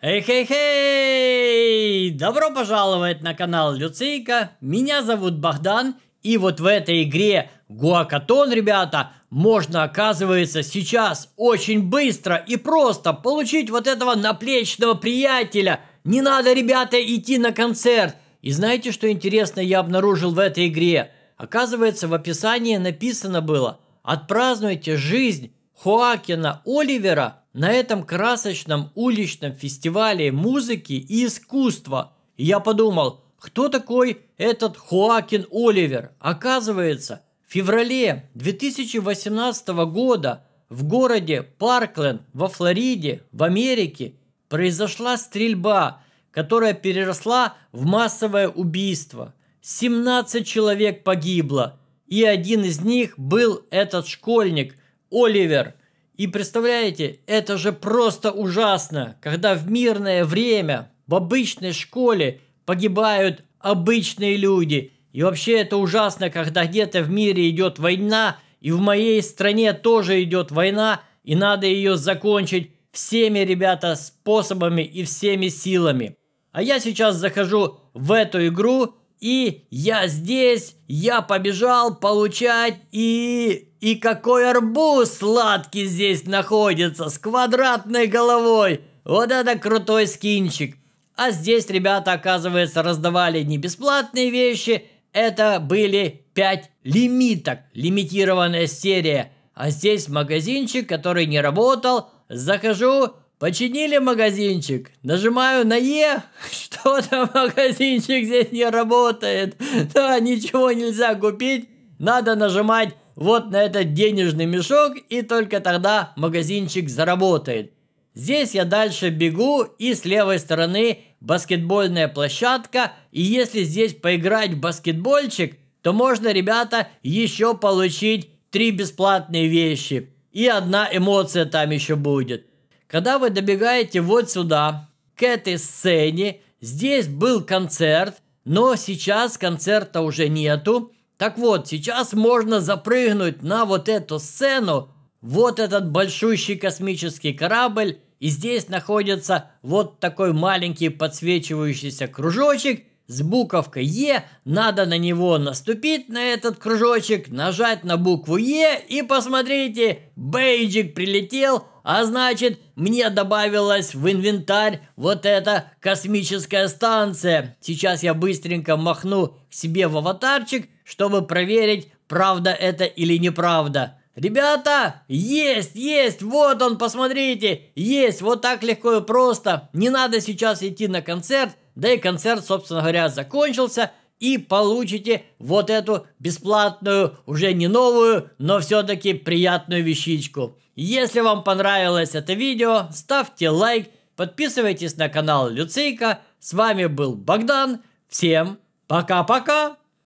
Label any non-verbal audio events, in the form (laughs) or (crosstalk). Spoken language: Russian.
Эй-хей-хей! Добро пожаловать на канал Люцейка. Меня зовут Богдан. И вот в этой игре Гуакатон, ребята, можно, оказывается, сейчас очень быстро и просто получить вот этого наплечного приятеля. Не надо, ребята, идти на концерт. И знаете, что интересно я обнаружил в этой игре? Оказывается, в описании написано было «Отпразднуйте жизнь Хоакина Оливера на этом красочном уличном фестивале музыки и искусства. И я подумал, кто такой этот Хоакин Оливер? Оказывается, в феврале 2018 года в городе Паркленд во Флориде, в Америке, произошла стрельба, которая переросла в массовое убийство. 17 человек погибло, и один из них был этот школьник, Оливер – и представляете, это же просто ужасно, когда в мирное время в обычной школе погибают обычные люди. И вообще это ужасно, когда где-то в мире идет война, и в моей стране тоже идет война, и надо ее закончить всеми, ребята, способами и всеми силами. А я сейчас захожу в эту игру и я здесь, я побежал получать и... И какой арбуз сладкий здесь находится с квадратной головой. Вот это крутой скинчик. А здесь ребята, оказывается, раздавали не бесплатные вещи, это были 5 лимиток, лимитированная серия. А здесь магазинчик, который не работал. Захожу, Починили магазинчик. Нажимаю на Е. (laughs) Что-то магазинчик здесь не работает. (laughs) Да, ничего нельзя купить. Надо нажимать вот на этот денежный мешок, и только тогда магазинчик заработает. Здесь я дальше бегу, и с левой стороны баскетбольная площадка. И если здесь поиграть в баскетбольчик, то можно, ребята, еще получить три бесплатные вещи. И одна эмоция там еще будет. Когда вы добегаете вот сюда, к этой сцене, здесь был концерт, но сейчас концерта уже нету. Так вот, сейчас можно запрыгнуть на вот эту сцену, вот этот большущий космический корабль, и здесь находится вот такой маленький подсвечивающийся кружочек с буковкой Е. Надо на него наступить, на этот кружочек, нажать на букву Е и посмотрите, бейджик прилетел, а значит, мне добавилась в инвентарь вот эта космическая станция. Сейчас я быстренько махну к себе в аватарчик, чтобы проверить, правда это или неправда. Ребята, есть, есть, вот он, посмотрите, есть, вот так легко и просто. Не надо сейчас идти на концерт, да и концерт, собственно говоря, закончился и получите вот эту бесплатную, уже не новую, но все-таки приятную вещичку. Если вам понравилось это видео, ставьте лайк, подписывайтесь на канал Люцейка. С вами был Богдан. Всем пока-пока!